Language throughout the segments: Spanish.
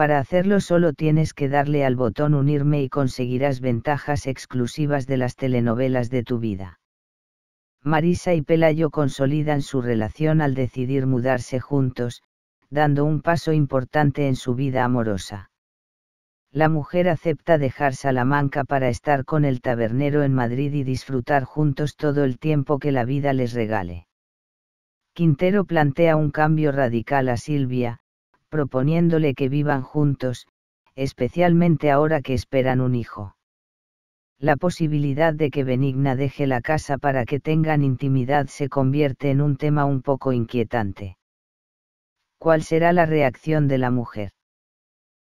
Para hacerlo solo tienes que darle al botón unirme y conseguirás ventajas exclusivas de las telenovelas de tu vida. Marisa y Pelayo consolidan su relación al decidir mudarse juntos, dando un paso importante en su vida amorosa. La mujer acepta dejar Salamanca para estar con el tabernero en Madrid y disfrutar juntos todo el tiempo que la vida les regale. Quintero plantea un cambio radical a Silvia, proponiéndole que vivan juntos, especialmente ahora que esperan un hijo. La posibilidad de que Benigna deje la casa para que tengan intimidad se convierte en un tema un poco inquietante. ¿Cuál será la reacción de la mujer?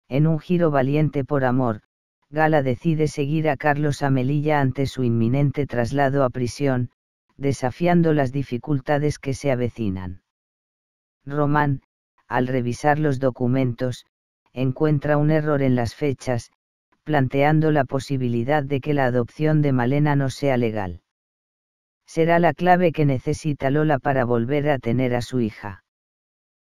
En un giro valiente por amor, Gala decide seguir a Carlos a Melilla ante su inminente traslado a prisión, desafiando las dificultades que se avecinan. Román, al revisar los documentos, encuentra un error en las fechas, planteando la posibilidad de que la adopción de Malena no sea legal. Será la clave que necesita Lola para volver a tener a su hija.